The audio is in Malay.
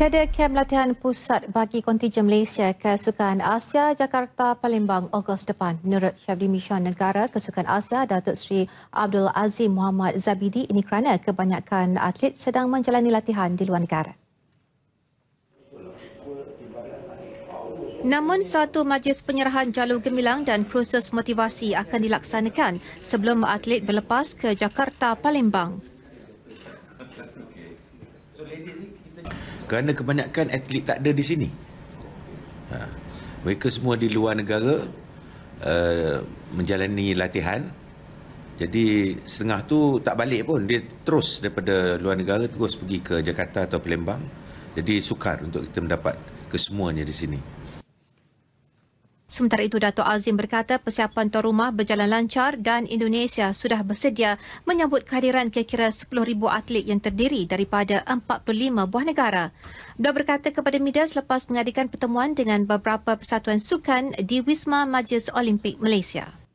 Kader Kem Latihan Pusat bagi kontijen Malaysia ke Sukan Asia Jakarta Palembang Ogos depan. Menurut Syabdi Mishan Negara Kesukaan Asia Datuk Seri Abdul Azim Muhammad Zabidi ini kerana kebanyakan atlet sedang menjalani latihan di luar negara. Namun satu majlis penyerahan jalur gemilang dan proses motivasi akan dilaksanakan sebelum atlet berlepas ke Jakarta Palembang. So kerana kebanyakan atlet tak ada di sini. Ha. Mereka semua di luar negara uh, menjalani latihan. Jadi setengah tu tak balik pun dia terus daripada luar negara terus pergi ke Jakarta atau Palembang. Jadi sukar untuk kita mendapat kesemuanya di sini. Sementara itu, Dato' Azim berkata persiapan tuan rumah berjalan lancar dan Indonesia sudah bersedia menyambut kehadiran kira-kira 10,000 atlet yang terdiri daripada 45 buah negara. Beliau berkata kepada media selepas mengadakan pertemuan dengan beberapa persatuan sukan di Wisma Majlis Olimpik Malaysia.